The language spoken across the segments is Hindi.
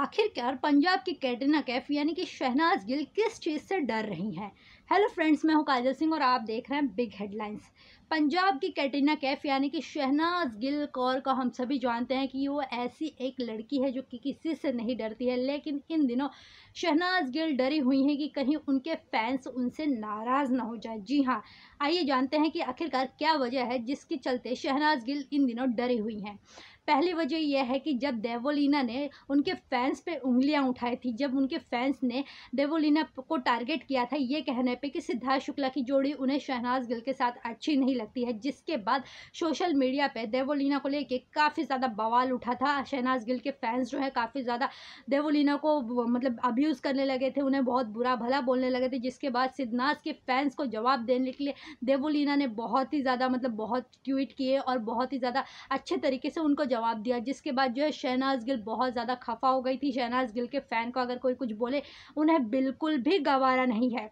आखिरकार पंजाब की कैटरीना कैफ यानी कि शहनाज गिल किस चीज़ से डर रही हैं हेलो फ्रेंड्स मैं हूं काजल सिंह और आप देख रहे हैं बिग हेडलाइंस पंजाब की कैटरीना कैफ यानी कि शहनाज गिल कौर का हम सभी जानते हैं कि वो ऐसी एक लड़की है जो कि किसी से नहीं डरती है लेकिन इन दिनों शहनाज गिल डरी हुई हैं कि कहीं उनके फैंस उनसे नाराज़ ना हो जाए जी हाँ आइए जानते हैं कि आखिरकार क्या वजह है जिसके चलते शहनाज गिल इन दिनों डरी हुई हैं पहली वजह यह है कि जब देवोलीना ने उनके फैंस पे उंगलियां उठाई थी जब उनके फैंस ने देवोलिना को टारगेट किया था ये कहने पे कि सिद्धार्थ शुक्ला की जोड़ी उन्हें शहनाज गिल के साथ अच्छी नहीं लगती है जिसके बाद सोशल मीडिया पे देवोलिना को लेके काफ़ी ज़्यादा बवाल उठा था शहनाज गिल के फैंस जो है काफ़ी ज़्यादा देवोलीना को मतलब अब्यूज़ करने लगे थे उन्हें बहुत बुरा भला बोलने लगे थे जिसके बाद सिद्धनाज के फैंस को जवाब देने के लिए देवोलिना ने बहुत ही ज़्यादा मतलब बहुत ट्वीट किए और बहुत ही ज़्यादा अच्छे तरीके से उनको जवाब दिया जिसके बाद जो है शहनाज गिल बहुत ज़्यादा खफा हो गई थी शहनाज गिल के फ़ैन को अगर कोई कुछ बोले उन्हें बिल्कुल भी गवारा नहीं है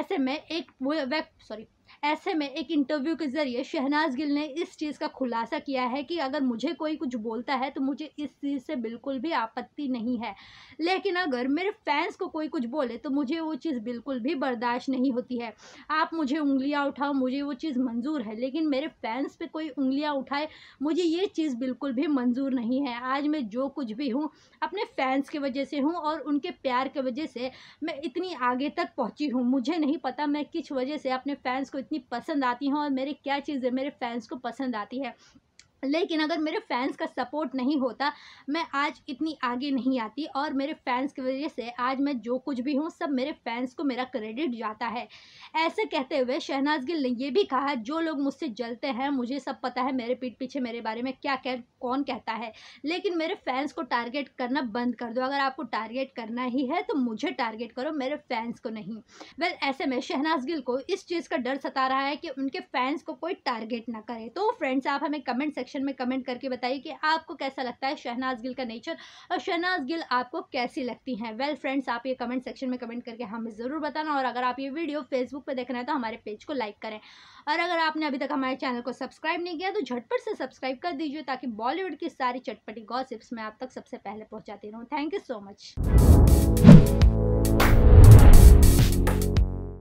ऐसे में एक वेब सॉरी ऐसे में एक इंटरव्यू के ज़रिए शहनाज गिल ने इस चीज़ का खुलासा किया है कि अगर मुझे कोई कुछ बोलता है तो मुझे इस चीज़ से बिल्कुल भी आपत्ति नहीं है लेकिन अगर मेरे फैंस को कोई कुछ बोले तो मुझे वो चीज़ बिल्कुल भी बर्दाश्त नहीं होती है आप मुझे उंगलियाँ उठाओ मुझे वो चीज़ मंजूर है लेकिन मेरे फैंस पर कोई उंगलियाँ उठाए मुझे ये चीज़ बिल्कुल भी मंजूर नहीं है आज मैं जो कुछ भी हूँ अपने फैंस की वजह से हूँ और उनके प्यार की वजह से मैं इतनी आगे तक पहुँची हूँ मुझे नहीं पता मैं किस वजह से अपने फैंस को इतनी कितनी पसंद आती हैं और मेरे क्या चीज़ें मेरे फैंस को पसंद आती है लेकिन अगर मेरे फैंस का सपोर्ट नहीं होता मैं आज इतनी आगे नहीं आती और मेरे फैंस की वजह से आज मैं जो कुछ भी हूँ सब मेरे फैंस को मेरा क्रेडिट जाता है ऐसे कहते हुए शहनाज गिल ने यह भी कहा जो लोग मुझसे जलते हैं मुझे सब पता है मेरे पीठ पीछे मेरे बारे में क्या कह कौन कहता है लेकिन मेरे फैंस को टारगेट करना बंद कर दो अगर आपको टारगेट करना ही है तो मुझे टारगेट करो मेरे फैंस को नहीं वेल well, ऐसे में शहनाज गिल को इस चीज़ का डर सता रहा है कि उनके फैंस को कोई टारगेट ना करे तो फ्रेंड्स आप हमें कमेंट सेक्शन सेक्शन में कमेंट करके बताइए कि आपको कैसा लगता है शहनाज गिल का नेचर और शहनाज गिल आपको कैसी लगती हैं वेल फ्रेंड्स आप ये कमेंट सेक्शन में कमेंट करके हमें ज़रूर बताना और अगर आप ये वीडियो फेसबुक पर देखना है तो हमारे पेज को लाइक करें और अगर आपने अभी तक हमारे चैनल को सब्सक्राइब नहीं किया तो झटपट से सब्सक्राइब कर दीजिए ताकि बॉलीवुड की सारी चटपटी गॉसिप्स मैं आप तक सबसे पहले पहुँचाती रहूँ थैंक यू सो मच